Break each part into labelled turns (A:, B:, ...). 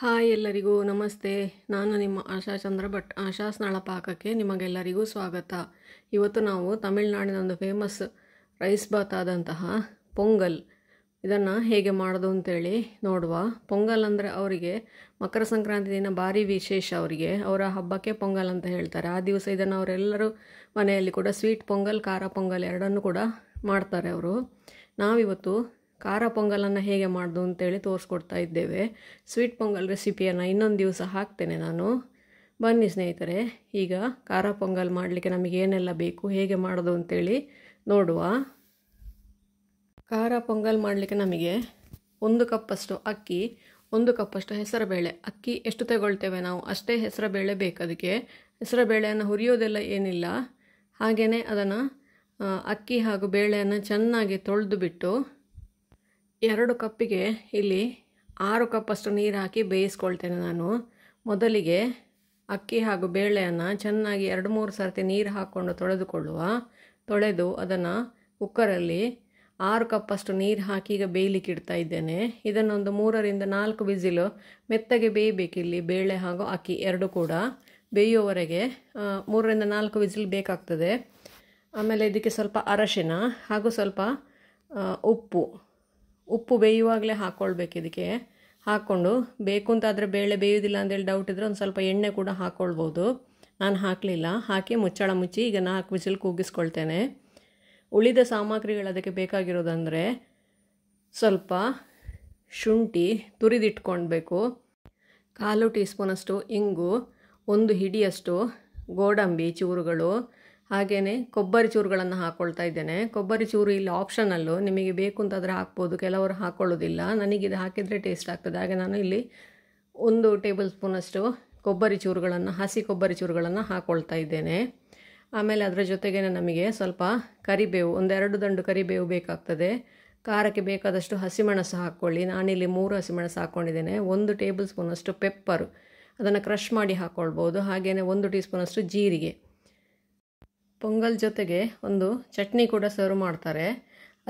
A: hi ಎಲ್ಲರಿಗೂ ನಮಸ್ತೆ ನಾನು ನಿಮ್ಮ ಆಶಾ ಚಂದ್ರ ಭಟ್ ಆಶಾ ಸ್ನಳ ಪಾಕಕ್ಕೆ ನಿಮಗೆಲ್ಲರಿಗೂ ಸ್ವಾಗತ ಇವತ್ತು ನಾವು ತಮಿಳುನಾಡಿನ ಒಂದು ಫೇಮಸ್ ರೈಸ್ ಬಾತ್ ಆದಂತಹ ಪೊಂಗಲ್ ಇದನ್ನು ಹೇಗೆ ಮಾಡೋದು ಅಂತೇಳಿ ನೋಡುವ ಪೊಂಗಲ್ ಅಂದರೆ ಅವರಿಗೆ ಮಕರ ಸಂಕ್ರಾಂತಿ ದಿನ ಭಾರಿ ವಿಶೇಷ ಅವರಿಗೆ ಅವರ ಹಬ್ಬಕ್ಕೆ ಪೊಂಗಲ್ ಅಂತ ಹೇಳ್ತಾರೆ ಆ ದಿವಸ ಇದನ್ನು ಅವರೆಲ್ಲರೂ ಮನೆಯಲ್ಲಿ ಕೂಡ ಸ್ವೀಟ್ ಪೊಂಗಲ್ ಖಾರ ಪೊಂಗಲ್ ಎರಡನ್ನೂ ಕೂಡ ಮಾಡ್ತಾರೆ ಅವರು ನಾವಿವತ್ತು ಖಾರ ಪೊಂಗಲನ್ನು ಹೇಗೆ ಮಾಡೋದು ಅಂತೇಳಿ ತೋರಿಸ್ಕೊಡ್ತಾ ಇದ್ದೇವೆ ಸ್ವೀಟ್ ಪೊಂಗಲ್ ರೆಸಿಪಿಯನ್ನು ಇನ್ನೊಂದು ದಿವಸ ಹಾಕ್ತೇನೆ ನಾನು ಬನ್ನಿ ಸ್ನೇಹಿತರೆ ಈಗ ಖಾರ ಪೊಂಗಲ್ ಮಾಡಲಿಕ್ಕೆ ನಮಗೆ ಏನೆಲ್ಲ ಬೇಕು ಹೇಗೆ ಮಾಡೋದು ಅಂತೇಳಿ ನೋಡುವ ಖಾರ ಪೊಂಗಲ್ ಮಾಡಲಿಕ್ಕೆ ನಮಗೆ ಒಂದು ಕಪ್ಪಷ್ಟು ಅಕ್ಕಿ ಒಂದು ಕಪ್ಪಷ್ಟು ಹೆಸರುಬೇಳೆ ಅಕ್ಕಿ ಎಷ್ಟು ತಗೊಳ್ತೇವೆ ನಾವು ಅಷ್ಟೇ ಹೆಸರುಬೇಳೆ ಬೇಕು ಅದಕ್ಕೆ ಹೆಸರುಬೇಳೆಯನ್ನು ಹುರಿಯೋದೆಲ್ಲ ಏನಿಲ್ಲ ಹಾಗೆಯೇ ಅದನ್ನು ಅಕ್ಕಿ ಹಾಗೂ ಬೇಳೆಯನ್ನು ಚೆನ್ನಾಗಿ ತೊಳೆದು ಬಿಟ್ಟು ಎರಡು ಕಪ್ಪಿಗೆ ಇಲ್ಲಿ ಆರು ಕಪ್ಪಷ್ಟು ನೀರು ಹಾಕಿ ಬೇಯಿಸ್ಕೊಳ್ತೇನೆ ನಾನು ಮೊದಲಿಗೆ ಅಕ್ಕಿ ಹಾಗೂ ಬೇಳೆಯನ್ನು ಚೆನ್ನಾಗಿ ಎರಡು ಮೂರು ಸರ್ತಿ ನೀರು ಹಾಕ್ಕೊಂಡು ತೊಳೆದುಕೊಳ್ಳುವ ತೊಳೆದು ಅದನ್ನು ಕುಕ್ಕರಲ್ಲಿ ಆರು ಕಪ್ಪಷ್ಟು ನೀರು ಹಾಕಿ ಈಗ ಬೇಯಲಿಕ್ಕೆ ಇಡ್ತಾ ಇದ್ದೇನೆ ಇದನ್ನೊಂದು ಮೂರರಿಂದ ನಾಲ್ಕು ಬಿಸಿಲು ಮೆತ್ತಗೆ ಬೇಯಬೇಕಿಲ್ಲಿ ಬೇಳೆ ಹಾಗೂ ಅಕ್ಕಿ ಎರಡು ಕೂಡ ಬೇಯುವವರೆಗೆ ಮೂರರಿಂದ ನಾಲ್ಕು ವಿಸಿಲ್ ಬೇಕಾಗ್ತದೆ ಆಮೇಲೆ ಇದಕ್ಕೆ ಸ್ವಲ್ಪ ಅರಶಿನ ಹಾಗೂ ಸ್ವಲ್ಪ ಉಪ್ಪು ಉಪ್ಪು ಬೇಯುವಾಗಲೇ ಹಾಕ್ಕೊಳ್ಬೇಕು ಇದಕ್ಕೆ ಹಾಕ್ಕೊಂಡು ಬೇಕು ಅಂತಾದರೆ ಬೇಳೆ ಬೇಯೋದಿಲ್ಲ ಅಂದೇಳಿ ಡೌಟ್ ಇದ್ದರೆ ಒಂದು ಸ್ವಲ್ಪ ಎಣ್ಣೆ ಕೂಡ ಹಾಕ್ಕೊಳ್ಬೋದು ನಾನು ಹಾಕಲಿಲ್ಲ ಹಾಕಿ ಮುಚ್ಚಳ ಮುಚ್ಚಿ ಈಗ ನಾಲ್ಕು ವಿಸಿಲ್ ಕೂಗಿಸ್ಕೊಳ್ತೇನೆ ಉಳಿದ ಸಾಮಗ್ರಿಗಳು ಅದಕ್ಕೆ ಬೇಕಾಗಿರೋದಂದರೆ ಸ್ವಲ್ಪ ಶುಂಠಿ ತುರಿದಿಟ್ಕೊಳ್ಬೇಕು ಕಾಲು ಟೀ ಸ್ಪೂನಷ್ಟು ಇಂಗು ಒಂದು ಹಿಡಿಯಷ್ಟು ಗೋಡಂಬಿ ಚೂರುಗಳು ಹಾಗೆಯೇ ಕೊಬ್ಬರಿ ಚೂರುಗಳನ್ನು ಹಾಕ್ಕೊಳ್ತಾ ಇದ್ದೇನೆ ಕೊಬ್ಬರಿ ಚೂರು ಇಲ್ಲಿ ಆಪ್ಷನಲ್ಲು ನಿಮಗೆ ಬೇಕು ಅಂತಾದರೆ ಹಾಕ್ಬೋದು ಕೆಲವರು ಹಾಕ್ಕೊಳ್ಳೋದಿಲ್ಲ ನನಗಿದು ಹಾಕಿದರೆ ಟೇಸ್ಟ್ ಆಗ್ತದೆ ಹಾಗೆ ನಾನು ಇಲ್ಲಿ ಒಂದು ಟೇಬಲ್ ಸ್ಪೂನಷ್ಟು ಕೊಬ್ಬರಿ ಚೂರುಗಳನ್ನು ಹಸಿ ಕೊಬ್ಬರಿ ಚೂರುಗಳನ್ನು ಹಾಕ್ಕೊಳ್ತಾ ಇದ್ದೇನೆ ಆಮೇಲೆ ಅದರ ಜೊತೆಗೆ ನಮಗೆ ಸ್ವಲ್ಪ ಕರಿಬೇವು ಒಂದೆರಡು ದಂಡು ಕರಿಬೇವು ಬೇಕಾಗ್ತದೆ ಖಾರಕ್ಕೆ ಬೇಕಾದಷ್ಟು ಹಸಿಮೆಣಸು ಹಾಕ್ಕೊಳ್ಳಿ ನಾನಿಲ್ಲಿ ಮೂರು ಹಸಿಮೆಣಸು ಹಾಕ್ಕೊಂಡಿದ್ದೇನೆ ಒಂದು ಟೇಬಲ್ ಸ್ಪೂನಷ್ಟು ಪೆಪ್ಪರು ಅದನ್ನು ಕ್ರಷ್ ಮಾಡಿ ಹಾಕ್ಕೊಳ್ಬೋದು ಹಾಗೆಯೇ ಒಂದು ಟೀ ಸ್ಪೂನಷ್ಟು ಜೀರಿಗೆ ಪೊಂಗಲ್ ಜೊತೆಗೆ ಒಂದು ಚಟ್ನಿ ಕೂಡ ಸರ್ವ್ ಮಾಡ್ತಾರೆ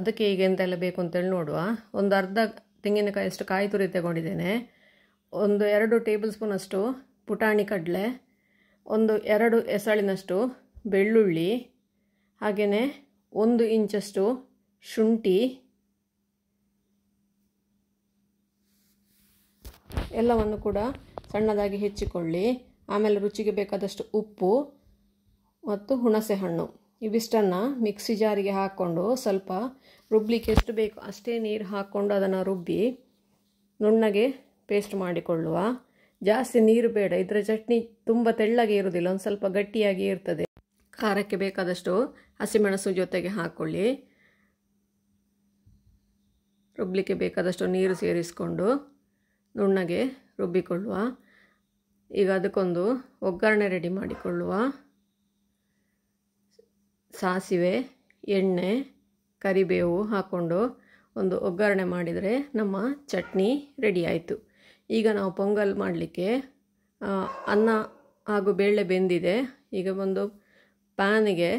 A: ಅದಕ್ಕೆ ಈಗ ಎಂತೆಲ್ಲ ಬೇಕು ಅಂತೇಳಿ ನೋಡುವ ಒಂದು ಅರ್ಧ ತೆಂಗಿನಕಾಯಿ ಅಷ್ಟು ಕಾಯಿ ತುರಿ ತಗೊಂಡಿದ್ದೇನೆ ಒಂದು ಎರಡು ಟೇಬಲ್ ಸ್ಪೂನಷ್ಟು ಪುಟಾಣಿ ಕಡಲೆ ಒಂದು ಎರಡು ಎಸಳಿನಷ್ಟು ಬೆಳ್ಳುಳ್ಳಿ ಹಾಗೆಯೇ ಒಂದು ಇಂಚಷ್ಟು ಶುಂಠಿ ಎಲ್ಲವನ್ನು ಕೂಡ ಸಣ್ಣದಾಗಿ ಹೆಚ್ಚಿಕೊಳ್ಳಿ ಆಮೇಲೆ ರುಚಿಗೆ ಬೇಕಾದಷ್ಟು ಉಪ್ಪು ಮತ್ತು ಹುಣಸೆ ಹಣ್ಣು ಇವಿಷ್ಟನ್ನು ಮಿಕ್ಸಿ ಜಾರಿಗೆ ಹಾಕ್ಕೊಂಡು ಸ್ವಲ್ಪ ರುಬ್ಬಲಿಕ್ಕೆ ಎಷ್ಟು ಬೇಕು ಅಷ್ಟೇ ನೀರು ಹಾಕ್ಕೊಂಡು ಅದನ್ನು ರುಬ್ಬಿ ನುಣ್ಣಗೆ ಪೇಸ್ಟ್ ಮಾಡಿಕೊಳ್ಳುವ ಜಾಸ್ತಿ ನೀರು ಬೇಡ ಇದರ ಚಟ್ನಿ ತುಂಬ ತೆಳ್ಳಗೆ ಇರುವುದಿಲ್ಲ ಒಂದು ಸ್ವಲ್ಪ ಗಟ್ಟಿಯಾಗಿ ಇರ್ತದೆ ಖಾರಕ್ಕೆ ಬೇಕಾದಷ್ಟು ಹಸಿಮೆಣಸು ಜೊತೆಗೆ ಹಾಕ್ಕೊಳ್ಳಿ ರುಬ್ಬಲಿಕ್ಕೆ ಬೇಕಾದಷ್ಟು ನೀರು ಸೇರಿಸಿಕೊಂಡು ನುಣ್ಣಗೆ ರುಬ್ಬಿಕೊಳ್ಳುವ ಈಗ ಅದಕ್ಕೊಂದು ಒಗ್ಗರಣೆ ರೆಡಿ ಮಾಡಿಕೊಳ್ಳುವ ಸಾಸಿವೆ ಎಣ್ಣೆ ಕರಿಬೇವು ಹಾಕ್ಕೊಂಡು ಒಂದು ಒಗ್ಗರಣೆ ಮಾಡಿದರೆ ನಮ್ಮ ಚಟ್ನಿ ರೆಡಿ ಆಯಿತು ಈಗ ನಾವು ಪೊಂಗಲ್ ಮಾಡಲಿಕ್ಕೆ ಅನ್ನ ಹಾಗೂ ಬೇಳೆ ಬೆಂದಿದೆ ಈಗ ಒಂದು ಪ್ಯಾನಿಗೆ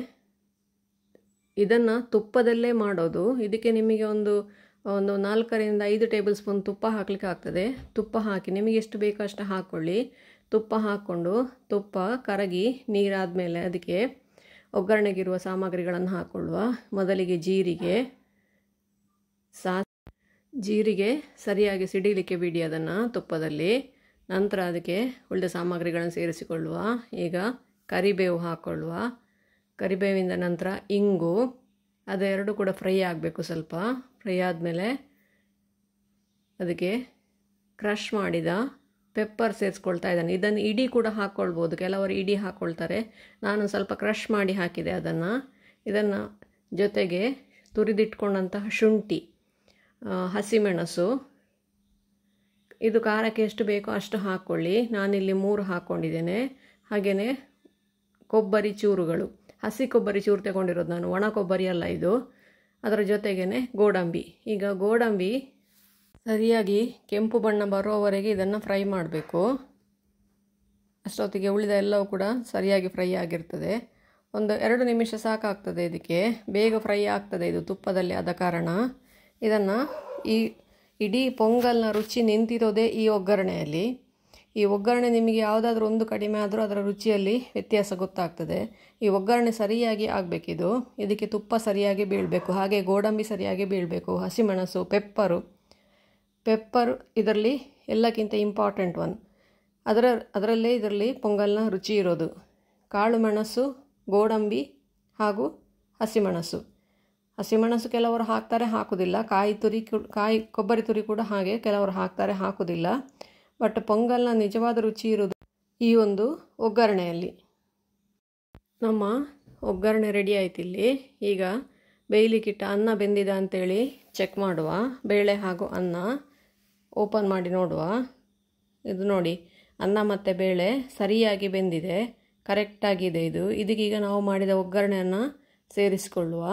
A: ಇದನ್ನು ತುಪ್ಪದಲ್ಲೇ ಮಾಡೋದು ಇದಕ್ಕೆ ನಿಮಗೆ ಒಂದು ಒಂದು ನಾಲ್ಕರಿಂದ ಐದು ಟೇಬಲ್ ಸ್ಪೂನ್ ತುಪ್ಪ ಹಾಕಲಿಕ್ಕೆ ಆಗ್ತದೆ ತುಪ್ಪ ಹಾಕಿ ನಿಮಗೆ ಎಷ್ಟು ಬೇಕೋ ಅಷ್ಟು ಹಾಕ್ಕೊಳ್ಳಿ ತುಪ್ಪ ಹಾಕ್ಕೊಂಡು ತುಪ್ಪ ಕರಗಿ ನೀರಾದ ಮೇಲೆ ಅದಕ್ಕೆ ಒಗ್ಗರಣೆಗಿರುವ ಸಾಮಗ್ರಿಗಳನ್ನು ಹಾಕ್ಕೊಳ್ಳುವ ಮೊದಲಿಗೆ ಜೀರಿಗೆ ಸಾ ಜೀರಿಗೆ ಸರಿಯಾಗಿ ಸಿಡಿಲಿಕ್ಕೆ ಬಿಡಿ ಅದನ್ನು ತುಪ್ಪದಲ್ಲಿ ನಂತರ ಅದಕ್ಕೆ ಉಳಿದ ಸಾಮಗ್ರಿಗಳನ್ನು ಸೇರಿಸಿಕೊಳ್ಳುವ ಈಗ ಕರಿಬೇವು ಹಾಕ್ಕೊಳ್ಳುವ ಕರಿಬೇವಿಂದ ನಂತರ ಇಂಗು ಅದೆರಡು ಕೂಡ ಫ್ರೈ ಆಗಬೇಕು ಸ್ವಲ್ಪ ಫ್ರೈ ಆದಮೇಲೆ ಅದಕ್ಕೆ ಕ್ರಷ್ ಮಾಡಿದ ಪೆಪ್ಪರ್ ಸೇರಿಸ್ಕೊಳ್ತಾ ಇದ್ದಾನೆ ಇದನ್ನು ಇಡಿ ಕೂಡ ಹಾಕ್ಕೊಳ್ಬೋದು ಕೆಲವರು ಇಡಿ ಹಾಕ್ಕೊಳ್ತಾರೆ ನಾನು ಸ್ವಲ್ಪ ಕ್ರಷ್ ಮಾಡಿ ಹಾಕಿದೆ ಅದನ್ನು ಇದನ್ನು ಜೊತೆಗೆ ತುರಿದಿಟ್ಕೊಂಡಂತಹ ಶುಂಠಿ ಹಸಿಮೆಣಸು ಇದು ಖಾರಕ್ಕೆ ಎಷ್ಟು ಬೇಕೋ ಅಷ್ಟು ಹಾಕ್ಕೊಳ್ಳಿ ನಾನಿಲ್ಲಿ ಮೂರು ಹಾಕ್ಕೊಂಡಿದ್ದೇನೆ ಹಾಗೆಯೇ ಕೊಬ್ಬರಿ ಚೂರುಗಳು ಹಸಿ ಕೊಬ್ಬರಿ ಚೂರು ತಗೊಂಡಿರೋದು ನಾನು ಒಣ ಕೊಬ್ಬರಿ ಅಲ್ಲ ಇದು ಅದರ ಜೊತೆಗೇ ಗೋಡಂಬಿ ಈಗ ಗೋಡಂಬಿ ಸರಿಯಾಗಿ ಕೆಂಪು ಬಣ್ಣ ಬರೋವರೆಗೆ ಇದನ್ನು ಫ್ರೈ ಮಾಡಬೇಕು ಅಷ್ಟೊತ್ತಿಗೆ ಉಳಿದ ಎಲ್ಲವೂ ಕೂಡ ಸರಿಯಾಗಿ ಫ್ರೈ ಆಗಿರ್ತದೆ ಒಂದು ಎರಡು ನಿಮಿಷ ಸಾಕಾಗ್ತದೆ ಇದಕ್ಕೆ ಬೇಗ ಫ್ರೈ ಆಗ್ತದೆ ಇದು ತುಪ್ಪದಲ್ಲಿ ಆದ ಕಾರಣ ಇದನ್ನು ಈ ಇಡೀ ಪೊಂಗಲ್ನ ರುಚಿ ನಿಂತಿರೋದೇ ಈ ಒಗ್ಗರಣೆಯಲ್ಲಿ ಈ ಒಗ್ಗರಣೆ ನಿಮಗೆ ಯಾವುದಾದ್ರೂ ಒಂದು ಕಡಿಮೆ ಆದರೂ ಅದರ ರುಚಿಯಲ್ಲಿ ವ್ಯತ್ಯಾಸ ಗೊತ್ತಾಗ್ತದೆ ಈ ಒಗ್ಗರಣೆ ಸರಿಯಾಗಿ ಆಗಬೇಕಿದು ಇದಕ್ಕೆ ತುಪ್ಪ ಸರಿಯಾಗಿ ಬೀಳಬೇಕು ಹಾಗೆ ಗೋಡಂಬಿ ಸರಿಯಾಗಿ ಬೀಳಬೇಕು ಹಸಿಮೆಣಸು ಪೆಪ್ಪರು ಪೆಪ್ಪರ್ ಇದರಲ್ಲಿ ಎಲ್ಲಕ್ಕಿಂತ ಇಂಪಾರ್ಟೆಂಟ್ ಒನ್ ಅದರ ಅದರಲ್ಲೇ ಇದರಲ್ಲಿ ಪೊಂಗಲ್ನ ರುಚಿ ಇರೋದು ಕಾಳು ಮೆಣಸು ಗೋಡಂಬಿ ಹಾಗೂ ಹಸಿಮೆಣಸು ಹಸಿಮೆಣಸು ಕೆಲವರು ಹಾಕ್ತಾರೆ ಹಾಕೋದಿಲ್ಲ ಕಾಯಿ ತುರಿ ಕಾಯಿ ಕೊಬ್ಬರಿ ತುರಿ ಕೂಡ ಹಾಗೆ ಕೆಲವರು ಹಾಕ್ತಾರೆ ಹಾಕೋದಿಲ್ಲ ಬಟ್ ಪೊಂಗಲ್ನ ನಿಜವಾದ ರುಚಿ ಇರೋದು ಈ ಒಂದು ಒಗ್ಗರಣೆಯಲ್ಲಿ ನಮ್ಮ ಒಗ್ಗರಣೆ ರೆಡಿ ಇಲ್ಲಿ ಈಗ ಬೇಯಲಿಕ್ಕಿಟ್ಟ ಅನ್ನ ಬೆಂದಿದೆ ಅಂತೇಳಿ ಚೆಕ್ ಮಾಡುವ ಬೇಳೆ ಹಾಗೂ ಅನ್ನ ಓಪನ್ ಮಾಡಿ ನೋಡುವ ಇದು ನೋಡಿ ಅನ್ನ ಮತ್ತು ಬೇಳೆ ಸರಿಯಾಗಿ ಬೆಂದಿದೆ ಕರೆಕ್ಟಾಗಿದೆ ಇದು ಇದಕ್ಕೀಗ ನಾವು ಮಾಡಿದ ಒಗ್ಗರಣೆಯನ್ನು ಸೇರಿಸಿಕೊಳ್ಳುವ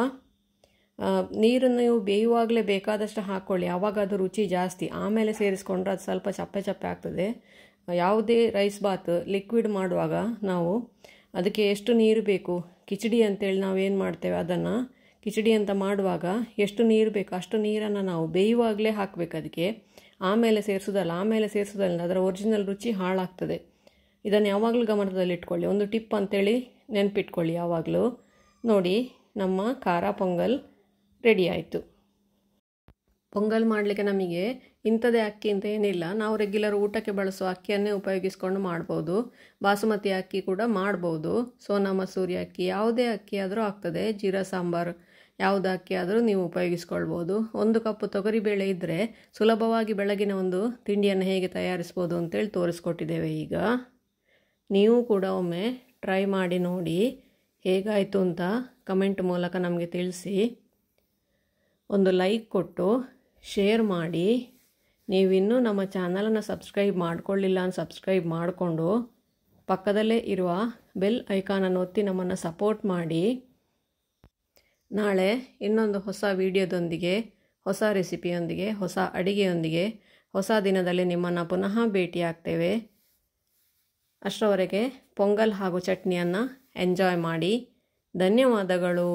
A: ನೀರನ್ನು ನೀವು ಬೇಯುವಾಗಲೇ ಬೇಕಾದಷ್ಟು ಹಾಕ್ಕೊಳ್ಳಿ ಆವಾಗ ಅದು ರುಚಿ ಜಾಸ್ತಿ ಆಮೇಲೆ ಸೇರಿಸ್ಕೊಂಡ್ರೆ ಅದು ಸ್ವಲ್ಪ ಚಪ್ಪೆ ಚಪ್ಪೆ ಆಗ್ತದೆ ಯಾವುದೇ ರೈಸ್ ಬಾತ್ ಲಿಕ್ವಿಡ್ ಮಾಡುವಾಗ ನಾವು ಅದಕ್ಕೆ ಎಷ್ಟು ನೀರು ಬೇಕು ಕಿಚಡಿ ಅಂತೇಳಿ ಏನು ಮಾಡ್ತೇವೆ ಅದನ್ನು ಕಿಚಡಿ ಅಂತ ಮಾಡುವಾಗ ಎಷ್ಟು ನೀರು ಬೇಕು ಅಷ್ಟು ನೀರನ್ನು ನಾವು ಬೇಯುವಾಗಲೇ ಹಾಕಬೇಕು ಅದಕ್ಕೆ ಆಮೇಲೆ ಸೇರಿಸೋದಲ್ಲ ಆಮೇಲೆ ಸೇರಿಸೋದಲ್ಲ ಅದರ ಒರಿಜಿನಲ್ ರುಚಿ ಹಾಳಾಗ್ತದೆ ಇದನ್ನು ಯಾವಾಗಲೂ ಗಮನದಲ್ಲಿಟ್ಕೊಳ್ಳಿ ಒಂದು ಟಿಪ್ ಅಂತೇಳಿ ನೆನಪಿಟ್ಕೊಳ್ಳಿ ಯಾವಾಗಲೂ ನೋಡಿ ನಮ್ಮ ಖಾರ ಪೊಂಗಲ್ ರೆಡಿ ಆಯಿತು ಪೊಂಗಲ್ ಮಾಡಲಿಕ್ಕೆ ನಮಗೆ ಇಂಥದೇ ಅಕ್ಕಿ ಅಂತ ಏನಿಲ್ಲ ನಾವು ರೆಗ್ಯುಲರ್ ಊಟಕ್ಕೆ ಬಳಸೋ ಅಕ್ಕಿಯನ್ನೇ ಉಪಯೋಗಿಸ್ಕೊಂಡು ಮಾಡ್ಬೋದು ಬಾಸುಮತಿ ಅಕ್ಕಿ ಕೂಡ ಮಾಡ್ಬೋದು ಸೋನಾ ಮಸೂರಿ ಅಕ್ಕಿ ಯಾವುದೇ ಅಕ್ಕಿ ಆದರೂ ಆಗ್ತದೆ ಜೀರಾ ಸಾಂಬಾರು ಯಾವುದು ಆದರೂ ನೀವು ಉಪಯೋಗಿಸ್ಕೊಳ್ಬೋದು ಒಂದು ಕಪ್ಪು ತೊಗರಿಬೇಳೆ ಇದ್ದರೆ ಸುಲಭವಾಗಿ ಬೆಳಗಿನ ಒಂದು ತಿಂಡಿಯನ್ನು ಹೇಗೆ ತಯಾರಿಸ್ಬೋದು ಅಂತೇಳಿ ತೋರಿಸ್ಕೊಟ್ಟಿದ್ದೇವೆ ಈಗ ನೀವು ಕೂಡ ಒಮ್ಮೆ ಟ್ರೈ ಮಾಡಿ ನೋಡಿ ಹೇಗಾಯಿತು ಅಂತ ಕಮೆಂಟ್ ಮೂಲಕ ನಮಗೆ ತಿಳಿಸಿ ಒಂದು ಲೈಕ್ ಕೊಟ್ಟು ಶೇರ್ ಮಾಡಿ ನೀವಿನ್ನೂ ನಮ್ಮ ಚಾನಲನ್ನು ಸಬ್ಸ್ಕ್ರೈಬ್ ಮಾಡಿಕೊಳ್ಳಿಲ್ಲ ಅಂತ ಸಬ್ಸ್ಕ್ರೈಬ್ ಮಾಡಿಕೊಂಡು ಪಕ್ಕದಲ್ಲೇ ಇರುವ ಬೆಲ್ ಐಕಾನನ್ನು ಒತ್ತಿ ನಮ್ಮನ್ನು ಸಪೋರ್ಟ್ ಮಾಡಿ ನಾಳೆ ಇನ್ನೊಂದು ಹೊಸ ವೀಡಿಯೋದೊಂದಿಗೆ ಹೊಸ ರೆಸಿಪಿಯೊಂದಿಗೆ ಹೊಸ ಅಡಿಗೆಯೊಂದಿಗೆ ಹೊಸ ದಿನದಲ್ಲಿ ನಿಮ್ಮನ್ನು ಪುನಃ ಭೇಟಿಯಾಗ್ತೇವೆ ಅಷ್ಟರವರೆಗೆ ಪೊಂಗಲ್ ಹಾಗೂ ಚಟ್ನಿಯನ್ನು ಎಂಜಾಯ್ ಮಾಡಿ ಧನ್ಯವಾದಗಳು